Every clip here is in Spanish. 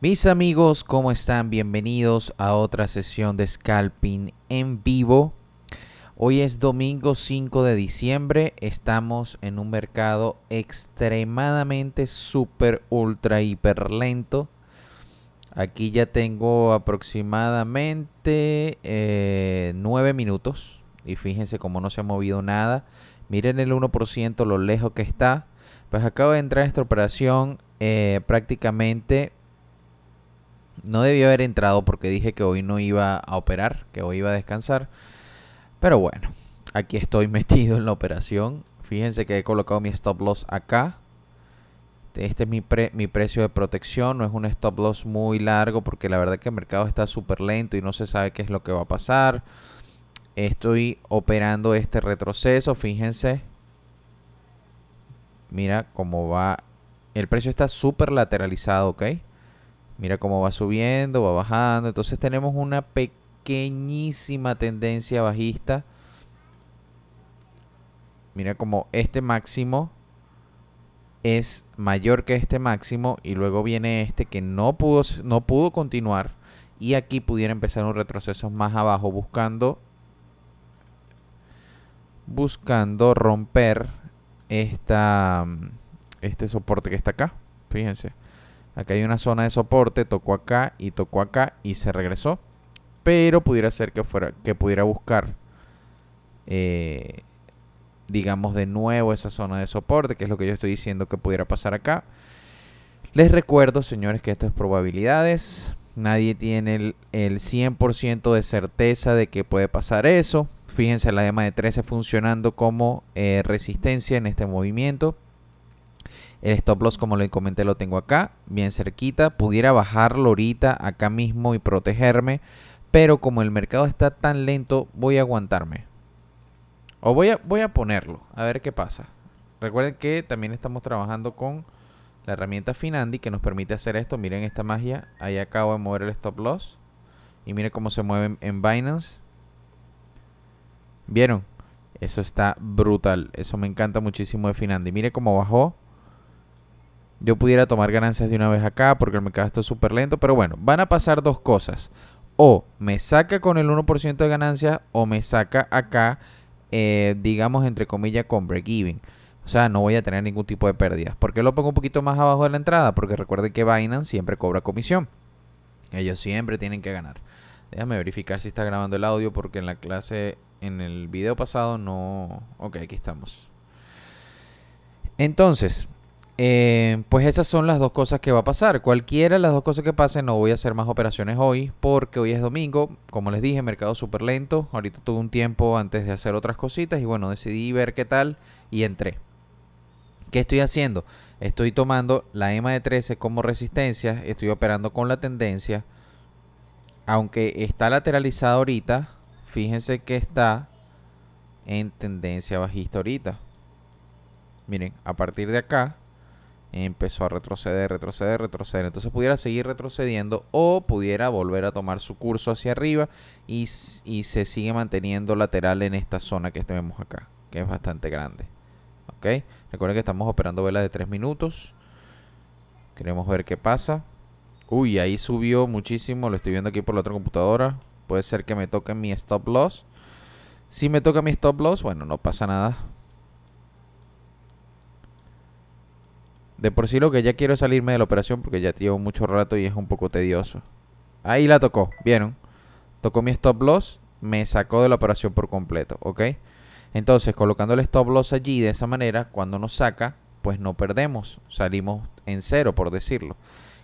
Mis amigos, ¿cómo están? Bienvenidos a otra sesión de Scalping en vivo. Hoy es domingo 5 de diciembre. Estamos en un mercado extremadamente súper, ultra, hiper lento. Aquí ya tengo aproximadamente 9 eh, minutos. Y fíjense cómo no se ha movido nada. Miren el 1% lo lejos que está. Pues acabo de entrar esta operación eh, prácticamente no debía haber entrado porque dije que hoy no iba a operar, que hoy iba a descansar. Pero bueno, aquí estoy metido en la operación. Fíjense que he colocado mi stop loss acá. Este es mi, mi precio de protección. No es un stop loss muy largo porque la verdad es que el mercado está súper lento y no se sabe qué es lo que va a pasar. Estoy operando este retroceso. Fíjense. Mira cómo va. El precio está súper lateralizado, ¿ok? Mira cómo va subiendo, va bajando. Entonces tenemos una pequeñísima tendencia bajista. Mira cómo este máximo es mayor que este máximo y luego viene este que no pudo, no pudo continuar y aquí pudiera empezar un retroceso más abajo buscando buscando romper esta, este soporte que está acá. Fíjense. Acá hay una zona de soporte, tocó acá y tocó acá y se regresó. Pero pudiera ser que, fuera, que pudiera buscar, eh, digamos, de nuevo esa zona de soporte, que es lo que yo estoy diciendo que pudiera pasar acá. Les recuerdo, señores, que esto es probabilidades. Nadie tiene el, 100% de certeza de que puede pasar eso. Fíjense la EMA de 13 funcionando como eh, resistencia en este movimiento. El stop loss, como le comenté, lo tengo acá, bien cerquita. Pudiera bajarlo ahorita acá mismo y protegerme. Pero como el mercado está tan lento, voy a aguantarme. O voy a, voy a ponerlo, a ver qué pasa. Recuerden que también estamos trabajando con la herramienta Finandi que nos permite hacer esto. Miren esta magia. Ahí acabo de mover el stop loss. Y miren cómo se mueve en Binance. ¿Vieron? Eso está brutal. Eso me encanta muchísimo de Finandi. Miren cómo bajó yo pudiera tomar ganancias de una vez acá porque el mercado está súper lento, pero bueno, van a pasar dos cosas. O me saca con el 1% de ganancias o me saca acá, eh, digamos, entre comillas, con break-even. O sea, no voy a tener ningún tipo de pérdidas. ¿Por qué lo pongo un poquito más abajo de la entrada? Porque recuerden que Binance siempre cobra comisión. Ellos siempre tienen que ganar. Déjame verificar si está grabando el audio porque en la clase, en el video pasado no... Ok, aquí estamos. Entonces, eh, pues esas son las dos cosas que va a pasar. Cualquiera de las dos cosas que pasen no voy a hacer más operaciones hoy porque hoy es domingo. Como les dije, mercado súper lento. Ahorita tuve un tiempo antes de hacer otras cositas y bueno, decidí ver qué tal y entré. ¿Qué estoy haciendo? Estoy tomando la M de 13 como resistencia. Estoy operando con la tendencia. Aunque está lateralizada ahorita, fíjense que está en tendencia bajista ahorita. Miren, a partir de acá empezó a retroceder, retroceder, retroceder. Entonces pudiera seguir retrocediendo o pudiera volver a tomar su curso hacia arriba y, se sigue manteniendo lateral en esta zona que tenemos acá, que es bastante grande. ¿Ok? Recuerden que estamos operando velas de 3 minutos. Queremos ver qué pasa. Uy, ahí subió muchísimo. Lo estoy viendo aquí por la otra computadora. Puede ser que me toque mi stop loss. Si me toca mi stop loss, bueno, no pasa nada De por sí lo que ya quiero salirme de la operación porque ya llevo mucho rato y es un poco tedioso. Ahí la tocó, ¿vieron? Tocó mi stop loss, me sacó de la operación por completo, ¿ok? Entonces, colocando el stop loss allí de esa manera, cuando nos saca, pues no perdemos, salimos en cero, por decirlo.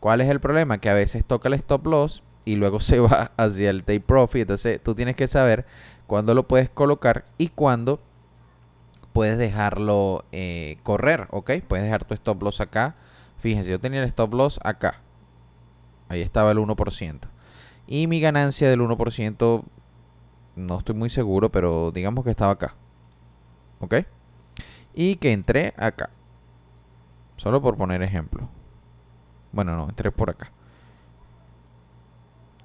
¿Cuál es el problema? Que a veces toca el stop loss y luego se va hacia el take profit. Entonces, tú tienes que saber cuándo lo puedes colocar y cuándo puedes dejarlo eh, correr, ¿ok? Puedes dejar tu stop loss acá. Fíjense, yo tenía el stop loss acá. Ahí estaba el 1%. Y mi ganancia del 1%, no estoy muy seguro, pero digamos que estaba acá. ¿Ok? Y que entré acá. Solo por poner ejemplo. Bueno, no, entré por acá.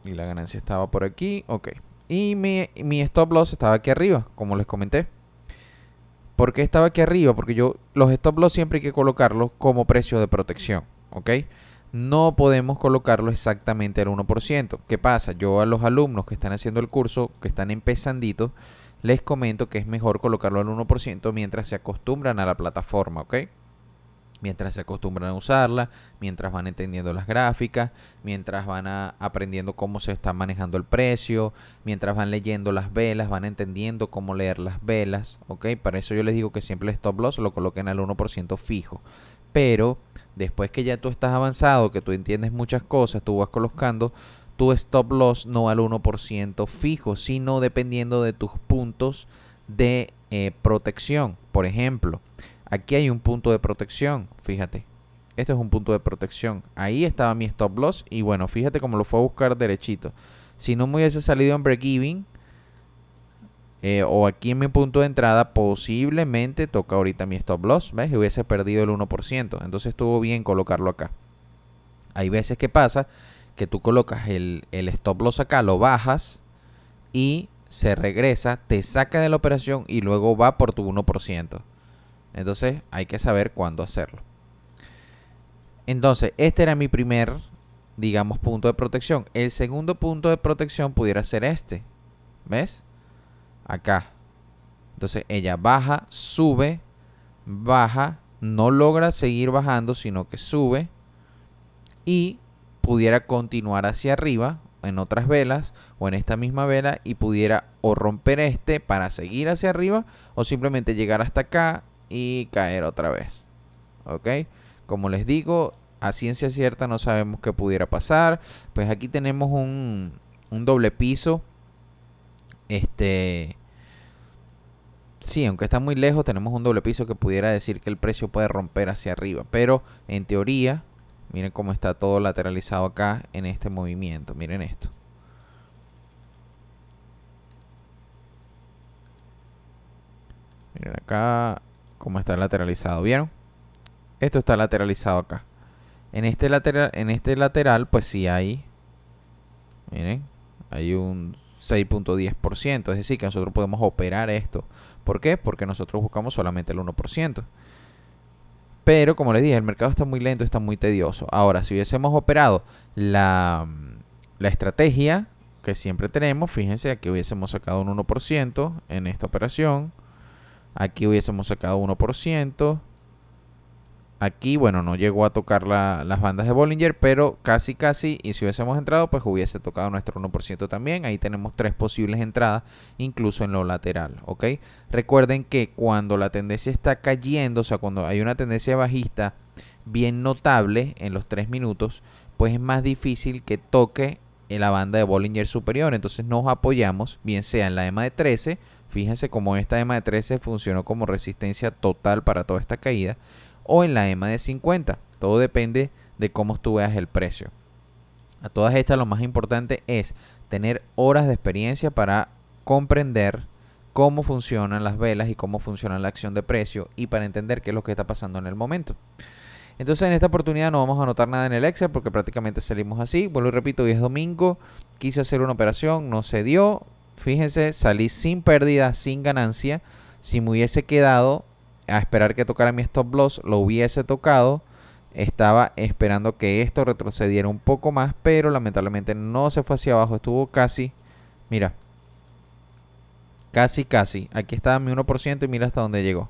Y la ganancia estaba por aquí. Ok. Y mi, mi stop loss estaba aquí arriba, como les comenté. ¿Por qué estaba aquí arriba? Porque yo los stop loss siempre hay que colocarlos como precio de protección, ¿ok? No podemos colocarlo exactamente al 1%. ¿Qué pasa? Yo a los alumnos que están haciendo el curso, que están empezanditos, les comento que es mejor colocarlo al 1% mientras se acostumbran a la plataforma, ¿ok? mientras se acostumbran a usarla, mientras van entendiendo las gráficas, mientras van aprendiendo cómo se está manejando el precio, mientras van leyendo las velas, van entendiendo cómo leer las velas, ¿ok? Para eso yo les digo que siempre el stop loss lo coloquen al 1% fijo. Pero después que ya tú estás avanzado, que tú entiendes muchas cosas, tú vas colocando tu stop loss no al 1% fijo, sino dependiendo de tus puntos de eh, protección. Por ejemplo, Aquí hay un punto de protección, fíjate. Esto es un punto de protección. Ahí estaba mi stop loss y bueno, fíjate cómo lo fue a buscar derechito. Si no me hubiese salido en break eh, o aquí en mi punto de entrada, posiblemente toca ahorita mi stop loss, ¿ves? Y hubiese perdido el 1%. Entonces estuvo bien colocarlo acá. Hay veces que pasa que tú colocas el, el stop loss acá, lo bajas y se regresa, te saca de la operación y luego va por tu 1%. Entonces hay que saber cuándo hacerlo. Entonces, este era mi primer, digamos, punto de protección. El segundo punto de protección pudiera ser este. ¿Ves? Acá. Entonces ella baja, sube, baja, no logra seguir bajando, sino que sube y pudiera continuar hacia arriba en otras velas o en esta misma vela y pudiera o romper este para seguir hacia arriba o simplemente llegar hasta acá y caer otra vez. ¿Ok? Como les digo, a ciencia cierta no sabemos qué pudiera pasar. Pues aquí tenemos un, doble piso. Este... Sí, aunque está muy lejos, tenemos un doble piso que pudiera decir que el precio puede romper hacia arriba. Pero en teoría, miren cómo está todo lateralizado acá en este movimiento. Miren esto. Miren acá, como está lateralizado. ¿Vieron? Esto está lateralizado acá. En este lateral, en este lateral pues sí hay, miren, hay un 6.10%. Es decir, que nosotros podemos operar esto. ¿Por qué? Porque nosotros buscamos solamente el 1%. Pero como les dije, el mercado está muy lento, está muy tedioso. Ahora, si hubiésemos operado la, la estrategia que siempre tenemos, fíjense que hubiésemos sacado un 1% en esta operación. Aquí hubiésemos sacado 1%. Aquí, bueno, no llegó a tocar las bandas de Bollinger, pero casi casi, y si hubiésemos entrado, pues hubiese tocado nuestro 1% también. Ahí tenemos tres posibles entradas, incluso en lo lateral, Recuerden que cuando la tendencia está cayendo, o sea, cuando hay una tendencia bajista bien notable en los tres minutos, pues es más difícil que toque en la banda de Bollinger superior. Entonces nos apoyamos, bien sea en la EMA de 13, fíjense cómo esta EMA de 13 funcionó como resistencia total para toda esta caída, o en la EMA de 50. Todo depende de cómo tú veas el precio. A todas estas lo más importante es tener horas de experiencia para comprender cómo funcionan las velas y cómo funciona la acción de precio y para entender qué es lo que está pasando en el momento. Entonces en esta oportunidad no vamos a anotar nada en el Excel porque prácticamente salimos así. Vuelvo y repito, hoy es domingo, quise hacer una operación, no se dio. Fíjense, salí sin pérdida, sin ganancia. Si me hubiese quedado a esperar que tocara mi stop loss, lo hubiese tocado. Estaba esperando que esto retrocediera un poco más, pero lamentablemente no se fue hacia abajo. Estuvo casi, mira, casi, casi. Aquí estaba mi 1% y mira hasta dónde llegó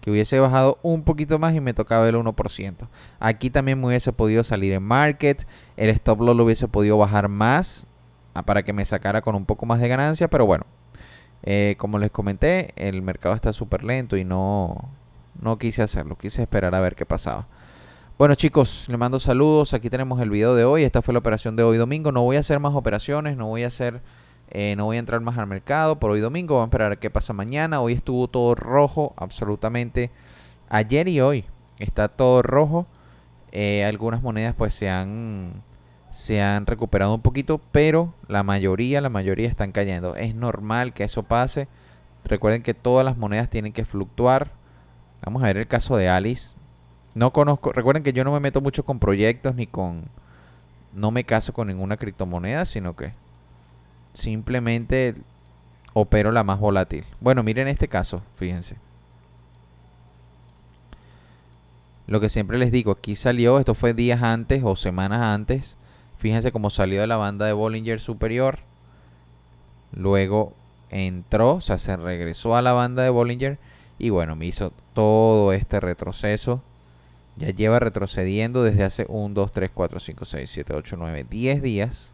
que hubiese bajado un poquito más y me tocaba el 1%. Aquí también me hubiese podido salir en market, el stop loss lo hubiese podido bajar más ah, para que me sacara con un poco más de ganancia, pero bueno, eh, como les comenté, el mercado está súper lento y no, no quise hacerlo, quise esperar a ver qué pasaba. Bueno chicos, les mando saludos, aquí tenemos el video de hoy, esta fue la operación de hoy domingo, no voy a hacer más operaciones, no voy a hacer eh, no voy a entrar más al mercado por hoy domingo. Vamos a esperar a qué pasa mañana. Hoy estuvo todo rojo, absolutamente. Ayer y hoy está todo rojo. Eh, algunas monedas pues se han, se han recuperado un poquito, pero la mayoría, la mayoría están cayendo. Es normal que eso pase. Recuerden que todas las monedas tienen que fluctuar. Vamos a ver el caso de Alice. No conozco, recuerden que yo no me meto mucho con proyectos ni con... No me caso con ninguna criptomoneda, sino que Simplemente opero la más volátil. Bueno, miren este caso, fíjense. Lo que siempre les digo, aquí salió, esto fue días antes o semanas antes. Fíjense cómo salió de la banda de Bollinger superior. Luego entró, o sea, se regresó a la banda de Bollinger. Y bueno, me hizo todo este retroceso. Ya lleva retrocediendo desde hace 1, 2, 3, 4, 5, 6, 7, 8, 9, 10 días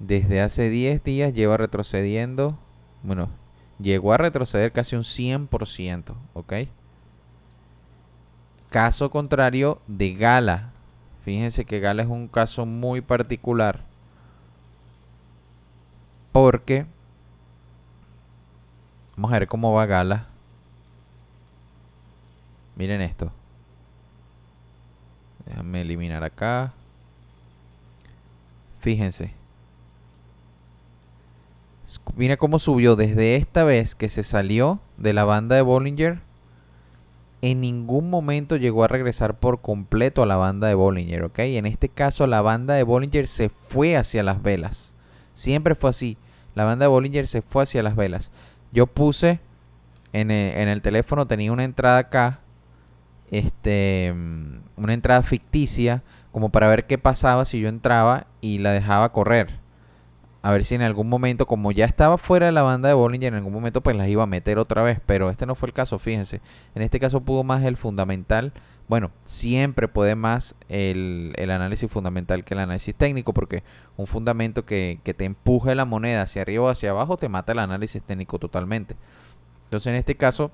desde hace 10 días lleva retrocediendo, bueno, llegó a retroceder casi un 100%, ¿ok? Caso contrario de Gala. Fíjense que Gala es un caso muy particular. Porque... Vamos a ver cómo va Gala. Miren esto. Déjenme eliminar acá. Fíjense. Mira cómo subió desde esta vez que se salió de la banda de Bollinger. En ningún momento llegó a regresar por completo a la banda de Bollinger, ¿ok? En este caso la banda de Bollinger se fue hacia las velas. Siempre fue así. La banda de Bollinger se fue hacia las velas. Yo puse en e, el, teléfono, tenía una entrada acá, este, mm, una entrada ficticia, como para ver qué pasaba si yo entraba y la dejaba correr a ver si en algún momento, como ya estaba fuera de la banda de Bollinger, en algún momento pues las iba a meter otra vez. Pero este no fue el caso, fíjense. En este caso pudo más el fundamental. Bueno, siempre puede más el, análisis fundamental que el análisis técnico, porque un fundamento que, te empuje la moneda hacia arriba o hacia abajo te mata el análisis técnico totalmente. Entonces en este caso,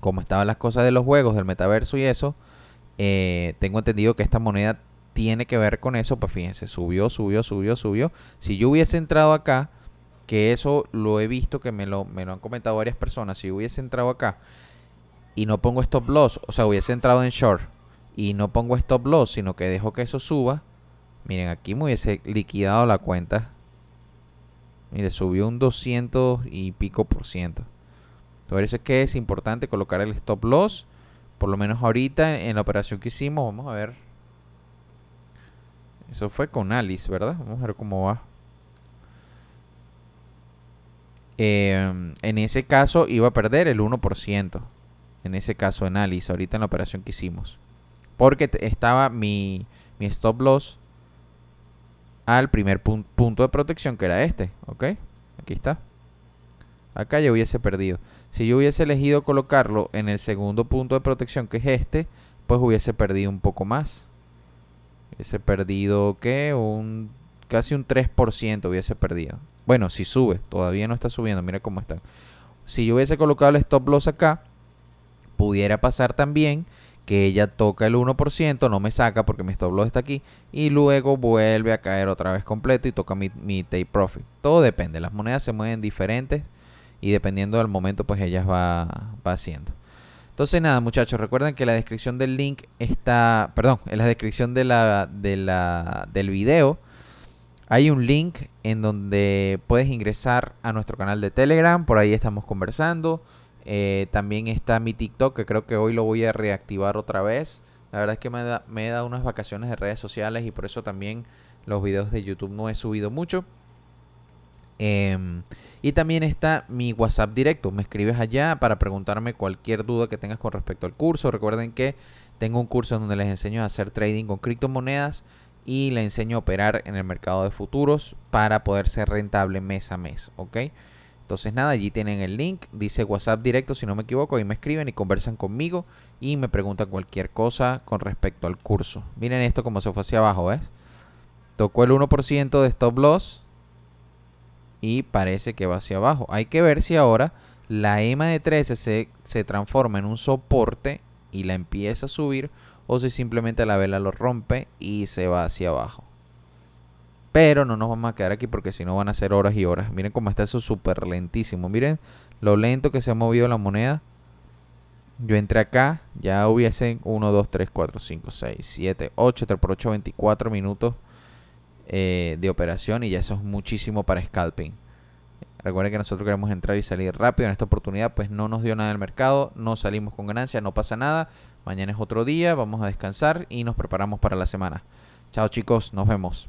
como estaban las cosas de los juegos, del metaverso y eso, eh, tengo entendido que esta moneda tiene que ver con eso, pues fíjense, subió, subió, subió, subió. Si yo hubiese entrado acá, que eso lo he visto, que me lo, me lo han comentado varias personas, si yo hubiese entrado acá y no pongo stop loss, o sea, hubiese entrado en short y no pongo stop loss, sino que dejo que eso suba, miren, aquí me hubiese liquidado la cuenta. Mire, subió un 200 y pico por ciento. Entonces es que es importante colocar el stop loss. Por lo menos ahorita en la operación que hicimos, vamos a ver eso fue con Alice, ¿verdad? Vamos a ver cómo va. Em, en ese caso iba a perder el 1%. En ese caso en Alice, ahorita en la operación que hicimos. Porque estaba mi, stop loss al primer punto de protección que era este. ¿Ok? Aquí está. Acá yo hubiese perdido. Si yo hubiese elegido colocarlo en el segundo punto de protección que es este, pues hubiese perdido un poco más. Hubiese perdido, ¿qué? Un, casi un 3% hubiese perdido. Bueno, si sube, todavía no está subiendo, mira cómo está. Si yo hubiese colocado el stop loss acá, pudiera pasar también que ella toca el 1%, no me saca porque mi stop loss está aquí, y luego vuelve a caer otra vez completo y toca mi, take profit. Todo depende, las monedas se mueven diferentes y dependiendo del momento pues ellas va, va haciendo. Entonces nada, muchachos, recuerden que en la descripción del link está, perdón, en la descripción de la, de la, del video hay un link en donde puedes ingresar a nuestro canal de Telegram, por ahí estamos conversando. Eh, también está mi TikTok, que creo que hoy lo voy a reactivar otra vez. La verdad es que me, da, me he dado unas vacaciones de redes sociales y por eso también los videos de YouTube no he subido mucho. Em, y también está mi WhatsApp directo. Me escribes allá para preguntarme cualquier duda que tengas con respecto al curso. Recuerden que tengo un curso donde les enseño a hacer trading con criptomonedas y les enseño a operar en el mercado de futuros para poder ser rentable mes a mes. ¿Ok? Entonces nada, allí tienen el link, dice WhatsApp directo si no me equivoco, Y me escriben y conversan conmigo y me preguntan cualquier cosa con respecto al curso. Miren esto como se fue hacia abajo, ¿ves? Tocó el 1% de stop loss, y parece que va hacia abajo. Hay que ver si ahora la EMA de 13 se, transforma en un soporte y la empieza a subir o si simplemente la vela lo rompe y se va hacia abajo. Pero no nos vamos a quedar aquí porque si no van a ser horas y horas. Miren cómo está eso súper lentísimo. Miren lo lento que se ha movido la moneda. Yo entré acá, ya hubiese 1, 2, 3, 4, 5, 6, 7, 8, 3 por 8, 24 minutos eh, de operación y ya eso es muchísimo para scalping. Recuerden que nosotros queremos entrar y salir rápido. En esta oportunidad pues no nos dio nada el mercado, no salimos con ganancia, no pasa nada. Mañana es otro día, vamos a descansar y nos preparamos para la semana. Chao chicos, nos vemos.